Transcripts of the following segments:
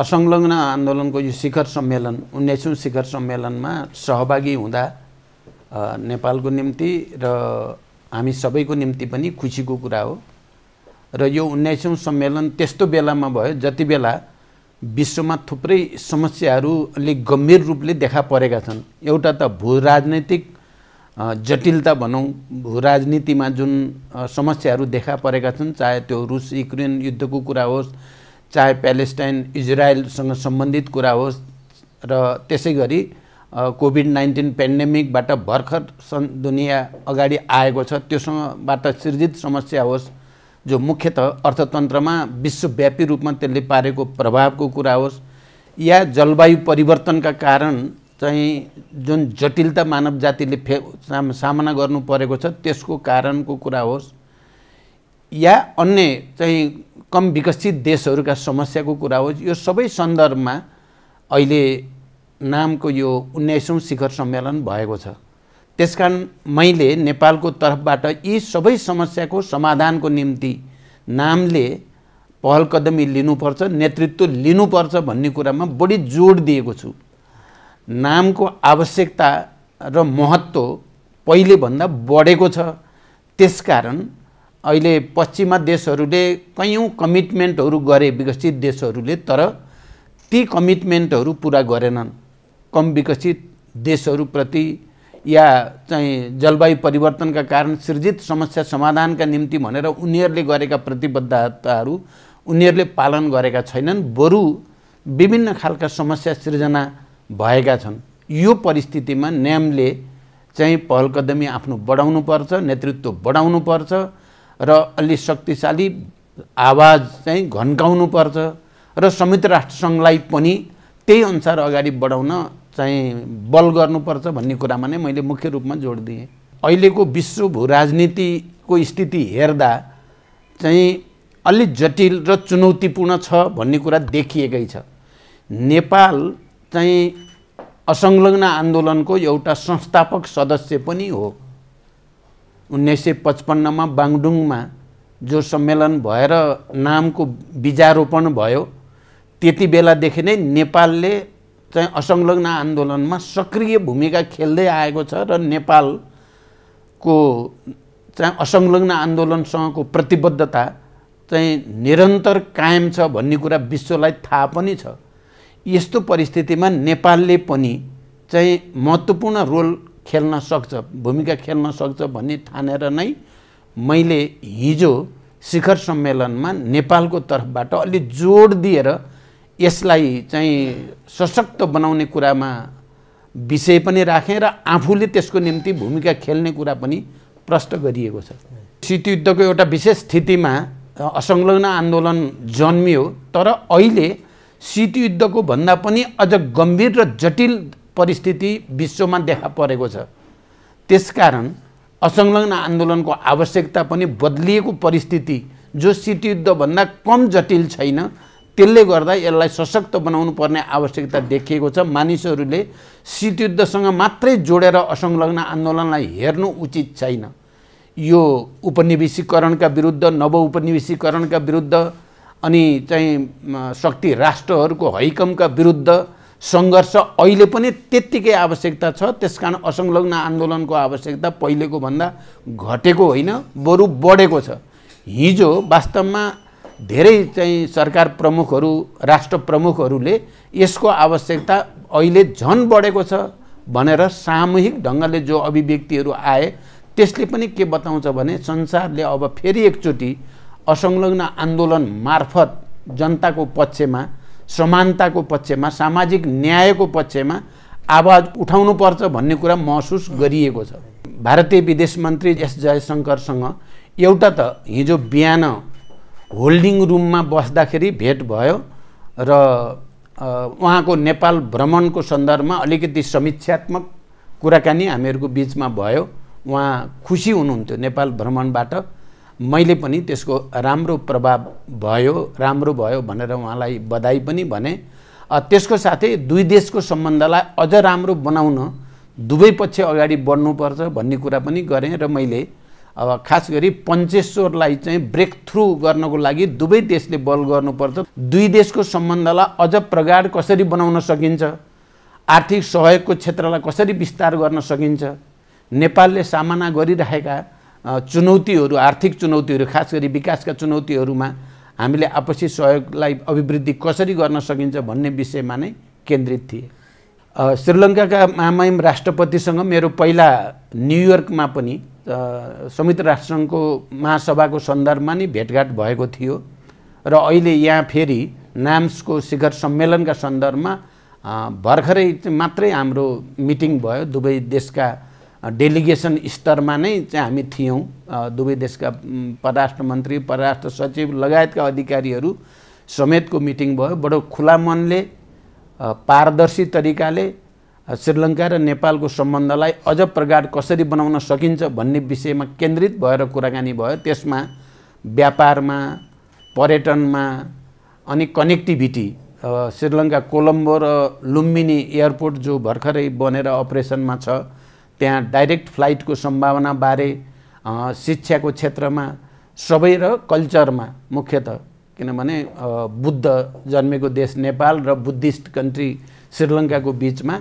असंलग्न आन्दोलनको यो शिखर सम्मेलन उन्नाइसौँ शिखर सम्मेलनमा सहभागी हुँदा नेपालको निम्ति र हामी सबैको निम्ति पनि खुसीको कुरा हो र यो उन्नाइसौँ सम्मेलन त्यस्तो बेलामा भयो जति बेला विश्वमा थुप्रै समस्याहरू अलिक गम्भीर रूपले देखा परेका छन् एउटा त भू राजनैतिक जटिलता भनौँ भू राजनीतिमा जुन समस्याहरू देखा परेका छन् चाहे त्यो रुस युक्रेन युद्धको कुरा होस् चाहे प्यालेस्टाइन इजरायलसँग सम्बन्धित कुरा होस् र त्यसै गरी कोभिड नाइन्टिन पेन्डेमिकबाट भर्खर सन् दुनियाँ अगाडि आएको छ त्योसँगबाट सृजित समस्या होस् जो मुख्यत अर्थतन्त्रमा विश्वव्यापी रूपमा त्यसले पारेको प्रभावको कुरा होस् या जलवायु परिवर्तनका कारण चाहिँ जुन जटिलता मानव जातिले फे साम, सामना गर्नु परेको छ त्यसको कारणको कुरा होस् या अन्य चाहिँ कम विकसित देशहरूका समस्याको कुरा हो यो सबै सन्दर्भमा अहिले नामको यो उन्नाइसौँ शिखर सम्मेलन भएको छ त्यसकारण मैले नेपालको तर्फबाट यी सबै समस्याको समाधानको निम्ति नामले पहल कदमी लिनुपर्छ नेतृत्व लिनुपर्छ भन्ने कुरामा बढी जोड दिएको छु नामको आवश्यकता र महत्त्व पहिलेभन्दा बढेको छ त्यसकारण अहिले पश्चिमा देशहरूले कैयौँ कमिटमेन्टहरू गरे विकसित देशहरूले तर ती कमिटमेन्टहरू पुरा गरेनन् कम विकसित देशहरूप्रति या चाहिँ जलवायु परिवर्तनका कारण सृजित समस्या समाधानका निम्ति भनेर उनीहरूले गरेका प्रतिबद्धताहरू उनीहरूले पालन गरेका छैनन् बरु विभिन्न खालका समस्या सृजना भएका छन् यो परिस्थितिमा न्यामले चाहिँ पहलकदमी आफ्नो बढाउनुपर्छ नेतृत्व बढाउनुपर्छ र अलि शक्तिशाली आवाज चाहिँ पर्छ र संयुक्त राष्ट्रसङ्घलाई पनि त्यही अनुसार अगाडि बढाउन चाहिँ बल गर्नुपर्छ भन्ने कुरामा नै मैले मुख्य रूपमा जोड दिएँ अहिलेको विश्व भू राजनीतिको स्थिति हेर्दा चाहिँ अलि जटिल र चुनौतीपूर्ण छ भन्ने कुरा देखिएकै छ नेपाल चाहिँ असंलग्न आन्दोलनको एउटा संस्थापक सदस्य पनि हो उन्नाइस सय पचपन्नमा बाङडुङमा जो सम्मेलन भएर नामको बिजारोपण भयो त्यति बेलादेखि नै नेपालले चाहिँ असंलग्न आन्दोलनमा सक्रिय भूमिका खेल्दै आएको छ र नेपालको चाहिँ असंलग्न आन्दोलनसँगको प्रतिबद्धता चाहिँ निरन्तर कायम छ भन्ने कुरा विश्वलाई थाहा पनि छ यस्तो परिस्थितिमा नेपालले पनि चाहिँ महत्त्वपूर्ण रोल खेल्न सक्छ भूमिका खेल्न सक्छ भन्ने ठानेर नै मैले हिजो शिखर सम्मेलनमा नेपालको तर्फबाट अलि जोड दिएर यसलाई चाहिँ सशक्त बनाउने कुरामा विषय पनि राखेँ र आफूले त्यसको निम्ति भूमिका खेल्ने कुरा पनि प्रष्ट गरिएको छ शीतयुद्धको एउटा विशेष स्थितिमा असंलग्न आन्दोलन जन्मियो तर अहिले शीतयुद्धको भन्दा पनि अझ गम्भीर र जटिल परिस्थिति विश्वमा देखा परेको छ त्यसकारण असंलग्न आन्दोलनको आवश्यकता पनि बदलिएको परिस्थिति जो शीतयुद्धभन्दा कम जटिल छैन त्यसले गर्दा यसलाई सशक्त बनाउनु पर्ने आवश्यकता देखिएको छ मानिसहरूले शीतयुद्धसँग मात्रै जोडेर असंलग्न आन्दोलनलाई हेर्नु उचित छैन यो उपनिवेशीकरणका विरुद्ध नव उपनिवेशीकरणका विरुद्ध अनि चाहिँ शक्ति राष्ट्रहरूको हैकमका विरुद्ध सङ्घर्ष अहिले पनि त्यत्तिकै आवश्यकता छ त्यस कारण असंलग्न आन्दोलनको आवश्यकता पहिलेको भन्दा घटेको होइन बरु बढेको छ हिजो वास्तवमा धेरै चाहिँ सरकार प्रमुखहरू राष्ट्र प्रमुखहरूले यसको आवश्यकता अहिले झन बढेको छ भनेर सामूहिक ढङ्गले जो अभिव्यक्तिहरू आए त्यसले पनि के बताउँछ भने संसारले अब फेरि एकचोटि असंलग्न आन्दोलन मार्फत जनताको पक्षमा समानताको पक्षमा सामाजिक न्यायको पक्षमा आवाज उठाउनुपर्छ भन्ने कुरा महसुस गरिएको छ भारतीय विदेश मन्त्री एस जयशङ्करसँग एउटा त हिजो बिहान होल्डिङ रुममा बस्दाखेरि भेट भयो र उहाँको नेपाल भ्रमणको सन्दर्भमा अलिकति समीक्षात्मक कुराकानी हामीहरूको बिचमा भयो उहाँ खुसी हुनुहुन्थ्यो नेपाल भ्रमणबाट मैले पनि त्यसको राम्रो प्रभाव भयो राम्रो भयो भनेर उहाँलाई बधाई पनि भने त्यसको साथै दुई देशको सम्बन्धलाई अझ राम्रो बनाउन दुवै पक्ष अगाडि बढ्नुपर्छ भन्ने कुरा पनि गरेँ र मैले अब खास गरी पञ्चेश्वरलाई चाहिँ ब्रेक थ्रु गर्नको लागि दुवै देशले बल गर्नुपर्छ दुई देशको सम्बन्धलाई अझ प्रगाड कसरी बनाउन सकिन्छ आर्थिक सहयोगको क्षेत्रलाई कसरी विस्तार गर्न सकिन्छ नेपालले सामना गरिरहेका चुनौतीहरू आर्थिक चुनौतीहरू खास गरी विकासका चुनौतीहरूमा हामीले आपसी सहयोगलाई अभिवृद्धि कसरी गर्न सकिन्छ भन्ने विषयमा नै केन्द्रित थिए श्रीलङ्काका महामहिम राष्ट्रपतिसँग मेरो पहिला न्युयोर्कमा पनि संयुक्त राष्ट्रसङ्घको महासभाको सन्दर्भमा नै भेटघाट भएको थियो र अहिले यहाँ फेरि नाम्सको शिखर सम्मेलनका सन्दर्भमा भर्खरै मात्रै हाम्रो मिटिङ भयो दुवै देशका डेलिगेसन स्तरमा नै चाहिँ हामी थियौँ दुवै देशका परराष्ट्र मन्त्री परराष्ट्र सचिव लगायतका अधिकारीहरू समेतको मिटिङ भयो बडो खुला मनले पारदर्शी तरिकाले श्रीलङ्का र नेपालको सम्बन्धलाई अझ प्रगाड कसरी बनाउन सकिन्छ भन्ने विषयमा केन्द्रित भएर कुराकानी भयो त्यसमा व्यापारमा पर्यटनमा अनि कनेक्टिभिटी श्रीलङ्का कोलम्बो र लुम्बिनी एयरपोर्ट जो भर्खरै बनेर अपरेसनमा छ त्यहाँ डाइरेक्ट फ्लाइटको सम्भावनाबारे शिक्षाको क्षेत्रमा सबै र कल्चरमा मुख्यत किनभने बुद्ध जन्मेको देश नेपाल र बुद्धिस्ट कन्ट्री श्रीलङ्काको बिचमा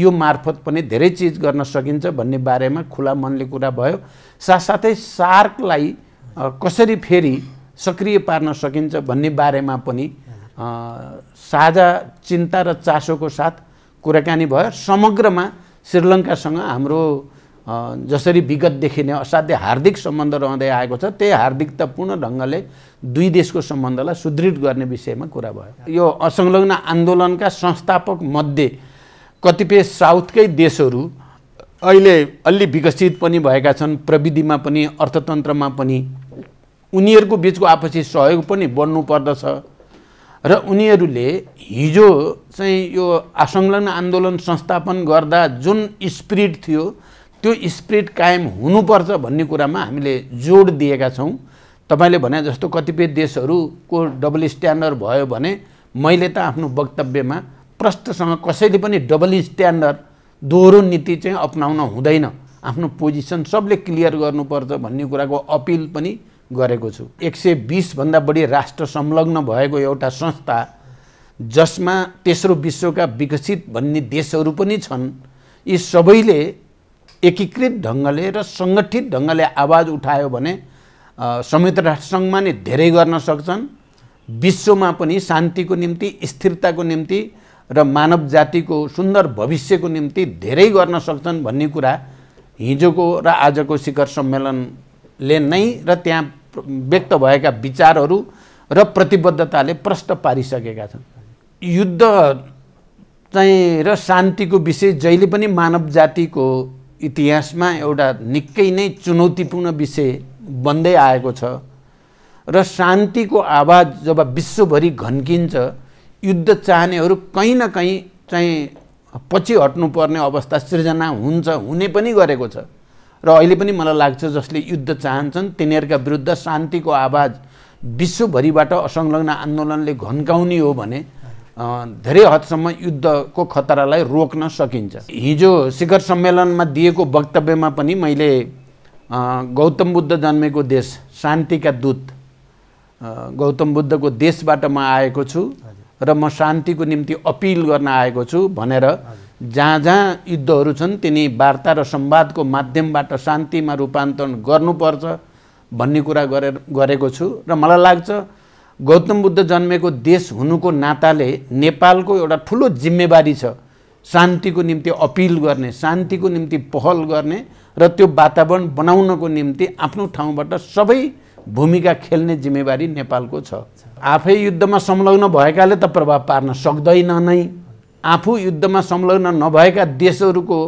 यो मार्फत पनि धेरै चिज गर्न सकिन्छ भन्ने बारेमा खुला मनले कुरा भयो साथसाथै सार्कलाई कसरी फेरि सक्रिय पार्न सकिन्छ भन्ने बारेमा पनि साझा चिन्ता र चासोको साथ कुराकानी भयो समग्रमा श्रीलङ्कासँग हाम्रो जसरी विगतदेखि नै असाध्य हार्दिक सम्बन्ध रहँदै आएको छ त्यही हार्दिकतापूर्ण ढङ्गले दुई देशको सम्बन्धलाई सुदृढ गर्ने विषयमा कुरा भयो यो असंलग्न आन्दोलनका संस्थापक मध्ये कतिपय साउथकै देशहरू अहिले अलि विकसित पनि भएका छन् प्रविधिमा पनि अर्थतन्त्रमा पनि उनीहरूको बिचको आपसी सहयोग पनि बढ्नु पर्दछ र उनीहरूले हिजो चाहिँ यो असङ्लग्न आन्दोलन संस्थापन गर्दा जुन स्प्रिट थियो त्यो स्प्रिट कायम हुनुपर्छ भन्ने कुरामा हामीले जोड दिएका छौँ तपाईँले भने जस्तो कतिपय देशहरूको डबल स्ट्यान्डर्ड भयो भने मैले त आफ्नो वक्तव्यमा प्रष्टसँग कसैले पनि डबल स्ट्यान्डर्ड दोहोरो नीति चाहिँ अप्नाउन हुँदैन आफ्नो पोजिसन सबले क्लियर गर्नुपर्छ भन्ने कुराको अपिल पनि गरेको छु एक सय बिसभन्दा बढी राष्ट्र संलग्न भएको एउटा संस्था जसमा तेस्रो विश्वका विकसित भन्ने देशहरू पनि छन् यी सबैले एकीकृत ढङ्गले र सङ्गठित ढङ्गले आवाज उठायो भने संयुक्त राष्ट्रसङ्घमा नै धेरै गर्न सक्छन् विश्वमा पनि शान्तिको निम्ति स्थिरताको निम्ति र मानव जातिको सुन्दर भविष्यको निम्ति धेरै गर्न सक्छन् भन्ने कुरा हिजोको र आजको शिखर सम्मेलनले नै र त्यहाँ व्यक्त भएका विचारहरू र प्रतिबद्धताले प्रष्ट पारिसकेका छन् युद्ध चाहिँ र शान्तिको विषय जहिले पनि मानव जातिको इतिहासमा एउटा निकै नै चुनौतीपूर्ण विषय बन्दै आएको छ र शान्तिको आवाज जब विश्वभरि घन्किन्छ युद्ध चाहनेहरू कहीँ न कहीँ चाहिँ पछि हट्नुपर्ने अवस्था सृजना हुन्छ हुने पनि गरेको छ र अहिले पनि मलाई लाग्छ जसले युद्ध चाहन्छन् तिनीहरूका विरुद्ध शान्तिको आवाज विश्वभरिबाट असंलग्न आन्दोलनले घन्काउने हो भने धेरै हदसम्म युद्धको खतरालाई रोक्न सकिन्छ हिजो शिखर सम्मेलनमा दिएको वक्तव्यमा पनि मैले गौतम बुद्ध जन्मेको देश शान्तिका दूत गौतम बुद्धको देशबाट म आएको छु र म शान्तिको निम्ति अपिल गर्न आएको छु भनेर जहाँ जहाँ युद्धहरू छन् तिनी वार्ता र सम्वादको माध्यमबाट शान्तिमा रूपान्तरण गर्नुपर्छ भन्ने कुरा गरे गरेको छु र मलाई लाग्छ गौतम बुद्ध जन्मेको देश हुनुको नाताले नेपालको एउटा ठुलो जिम्मेवारी छ शान्तिको निम्ति अपिल गर्ने शान्तिको निम्ति पहल गर्ने र त्यो वातावरण बनाउनको निम्ति आफ्नो ठाउँबाट सबै भूमिका खेल्ने जिम्मेवारी नेपालको छ आफै युद्धमा संलग्न भएकाले त प्रभाव पार्न सक्दैन नै आफू युद्धमा संलग्न नभएका देशहरूको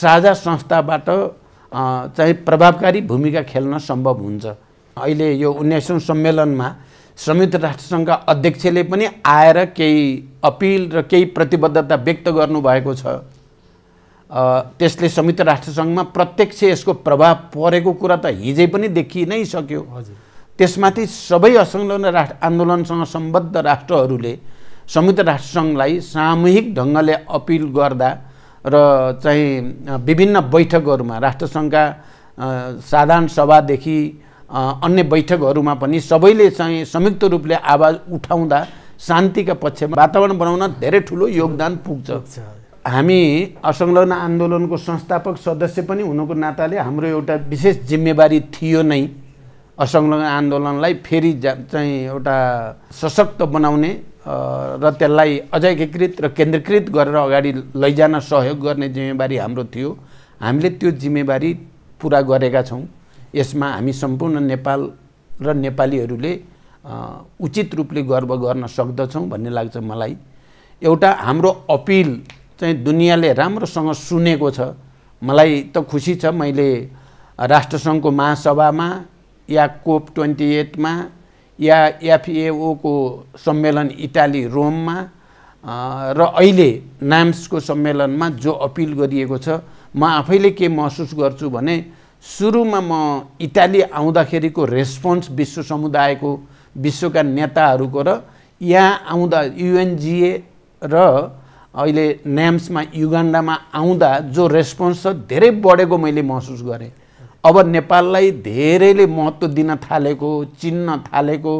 साझा संस्थाबाट चाहिँ प्रभावकारी भूमिका खेल्न सम्भव हुन्छ अहिले यो उन्नाइसौँ सम्मेलनमा संयुक्त राष्ट्रसङ्घका अध्यक्षले पनि आएर केही अपिल र केही प्रतिबद्धता व्यक्त गर्नुभएको छ त्यसले संयुक्त राष्ट्रसङ्घमा प्रत्यक्ष यसको प्रभाव परेको कुरा त हिजै पनि देखि नै सक्यो त्यसमाथि सबै असंलग्न राष्ट्र आन्दोलनसँग सम्बद्ध राष्ट्रहरूले संयुक्त राष्ट्रसङ्घलाई सामूहिक ढङ्गले अपिल गर्दा र चाहिँ विभिन्न बैठकहरूमा राष्ट्रसङ्घका साधारण सभादेखि अन्य बैठकहरूमा पनि सबैले चाहिँ संयुक्त रूपले आवाज उठाउँदा शान्तिका पक्षमा वातावरण बनाउन धेरै ठुलो योगदान पुग्छ हामी असंलग्न आन्दोलनको संस्थापक सदस्य पनि हुनुको नाताले हाम्रो एउटा विशेष जिम्मेवारी थियो नै असंलग्न आन्दोलनलाई फेरि चाहिँ एउटा सशक्त बनाउने र त्यसलाई अझ एकीकृत र केन्द्रीकृत गरेर अगाडि लैजान सहयोग गर्ने जिम्मेवारी हाम्रो थियो हामीले त्यो जिम्मेवारी पुरा गरेका छौँ यसमा हामी सम्पूर्ण नेपाल र नेपालीहरूले उचित रूपले गर्व गर्न सक्दछौँ भन्ने लाग्छ मलाई एउटा हाम्रो अपिल चाहिँ दुनियाँले राम्रोसँग सुनेको छ मलाई त खुसी छ मैले राष्ट्रसङ्घको महासभामा या कोप ट्वेन्टी एटमा या एफएओको सम्मेलन इटाली रोममा र अहिले नाम्सको सम्मेलनमा जो अपिल गरिएको छ म आफैले के महसुस गर्छु भने सुरुमा म इटाली आउँदाखेरिको रेस्पोन्स विश्व समुदायको विश्वका नेताहरूको र यहाँ आउँदा युएनजिए र अहिले नेम्समा युगान्डामा आउँदा जो रेस्पोन्स छ धेरै बढेको मैले महसुस गरेँ अब नेपाललाई धेरैले महत्त्व दिन थालेको चिन्न थालेको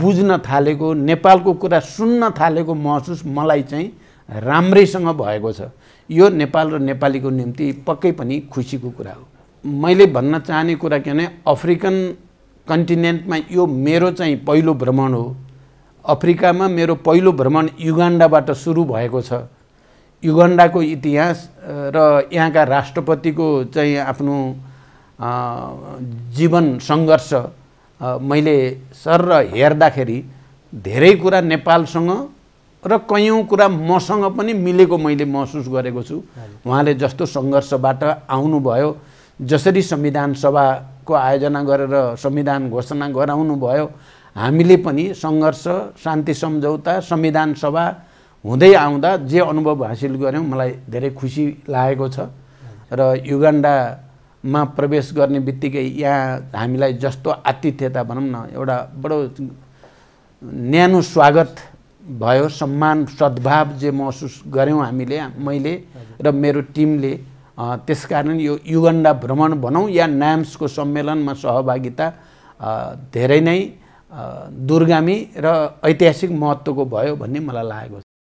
बुझ्न थालेको नेपालको कुरा सुन्न थालेको महसुस मलाई चाहिँ राम्रैसँग भएको छ यो नेपाल र नेपालीको निम्ति पक्कै पनि खुसीको कुरा हो मैले भन्न चाहने कुरा के भने अफ्रिकन कन्टिनेन्टमा यो मेरो चाहिँ पहिलो भ्रमण हो अफ्रिकामा मेरो पहिलो भ्रमण युगान्डाबाट सुरु भएको छ युगान्डाको इतिहास र यहाँका राष्ट्रपतिको चाहिँ आफ्नो जीवन सङ्घर्ष मैले सर र हेर्दाखेरि धेरै कुरा नेपालसँग र कयौँ कुरा मसँग पनि मिलेको मैले महसुस गरेको छु उहाँले जस्तो सङ्घर्षबाट आउनुभयो जसरी संविधान सभाको आयोजना गरेर संविधान घोषणा गराउनुभयो हामीले पनि सङ्घर्ष शान्ति सम्झौता संविधान सभा हुँदै आउँदा जे अनुभव हासिल गऱ्यौँ मलाई धेरै खुसी लागेको छ र युगान्डा मा प्रवेश गर्ने बित्तिकै यहाँ हामीलाई जस्तो आतिथ्यता भनौँ न एउटा बडो न्यानो स्वागत भयो सम्मान सद्भाव जे महसुस गऱ्यौँ हामीले मैले र मेरो टिमले त्यसकारण यो युगन्डा भ्रमण भनौँ या नाम्सको सम्मेलनमा सहभागिता धेरै नै दुर्गामी र ऐतिहासिक महत्त्वको भयो भन्ने मलाई लागेको छ